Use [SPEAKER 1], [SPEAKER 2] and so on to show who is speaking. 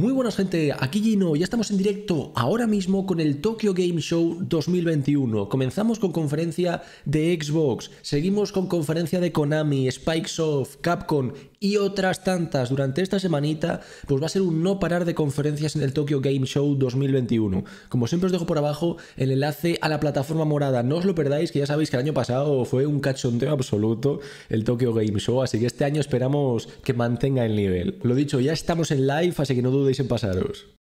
[SPEAKER 1] Muy buenas gente, aquí Gino, ya estamos en directo ahora mismo con el Tokyo Game Show 2021. Comenzamos con conferencia de Xbox, seguimos con conferencia de Konami, Spikesoft, Capcom y otras tantas durante esta semanita, pues va a ser un no parar de conferencias en el Tokyo Game Show 2021. Como siempre os dejo por abajo el enlace a la plataforma morada, no os lo perdáis, que ya sabéis que el año pasado fue un cachondeo absoluto el Tokyo Game Show, así que este año esperamos que mantenga el nivel. Lo dicho, ya estamos en live, así que no dudéis en pasaros.